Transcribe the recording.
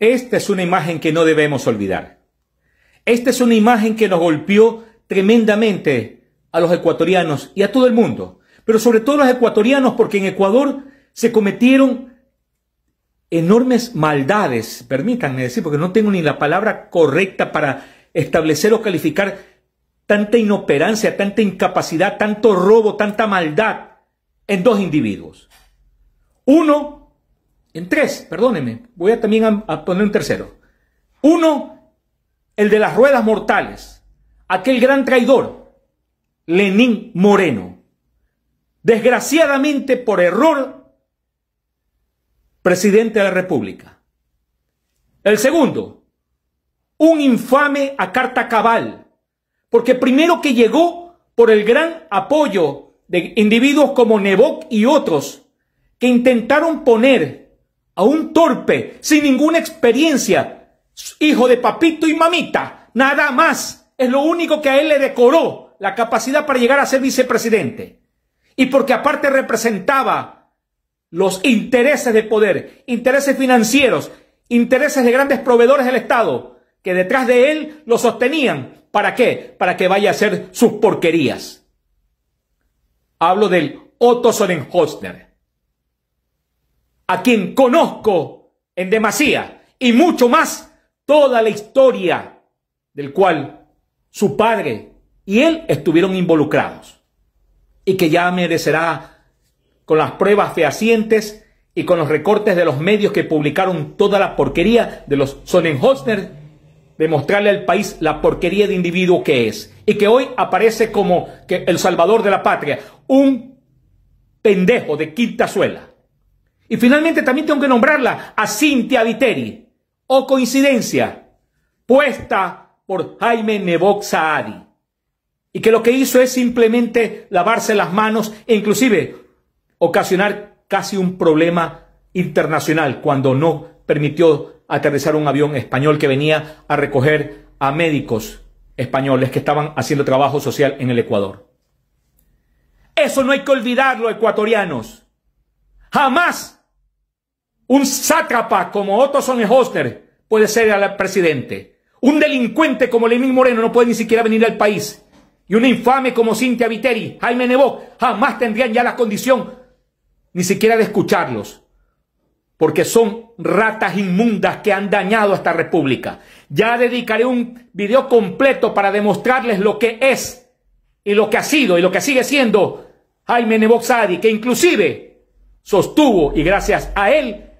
Esta es una imagen que no debemos olvidar. Esta es una imagen que nos golpeó tremendamente a los ecuatorianos y a todo el mundo, pero sobre todo a los ecuatorianos porque en Ecuador se cometieron enormes maldades, permítanme decir, porque no tengo ni la palabra correcta para establecer o calificar tanta inoperancia, tanta incapacidad, tanto robo, tanta maldad en dos individuos. Uno, en tres, perdónenme, voy a también a, poner un tercero. Uno, el de las ruedas mortales, aquel gran traidor, Lenín Moreno. Desgraciadamente, por error, presidente de la República. El segundo, un infame a carta cabal, porque primero que llegó por el gran apoyo de individuos como Nebok y otros que intentaron poner a un torpe sin ninguna experiencia, hijo de papito y mamita, nada más. Es lo único que a él le decoró la capacidad para llegar a ser vicepresidente. Y porque aparte representaba los intereses de poder, intereses financieros, intereses de grandes proveedores del Estado, que detrás de él lo sostenían. ¿Para qué? Para que vaya a hacer sus porquerías. Hablo del Otto Sorenhostner a quien conozco en demasía y mucho más toda la historia del cual su padre y él estuvieron involucrados y que ya merecerá con las pruebas fehacientes y con los recortes de los medios que publicaron toda la porquería de los de demostrarle al país la porquería de individuo que es y que hoy aparece como que el salvador de la patria, un pendejo de quinta suela. Y finalmente también tengo que nombrarla a Cintia Viteri. O coincidencia, puesta por Jaime Nevoxa Saadi. Y que lo que hizo es simplemente lavarse las manos e inclusive ocasionar casi un problema internacional cuando no permitió aterrizar un avión español que venía a recoger a médicos españoles que estaban haciendo trabajo social en el Ecuador. Eso no hay que olvidarlo, ecuatorianos. Jamás un sátrapa como Otto Sonnenhoster puede ser el presidente. Un delincuente como Lenín Moreno no puede ni siquiera venir al país. Y un infame como Cintia Viteri, Jaime Nebo, jamás tendrían ya la condición ni siquiera de escucharlos. Porque son ratas inmundas que han dañado a esta república. Ya dedicaré un video completo para demostrarles lo que es y lo que ha sido y lo que sigue siendo Jaime Nebot Sadi, que inclusive sostuvo y gracias a él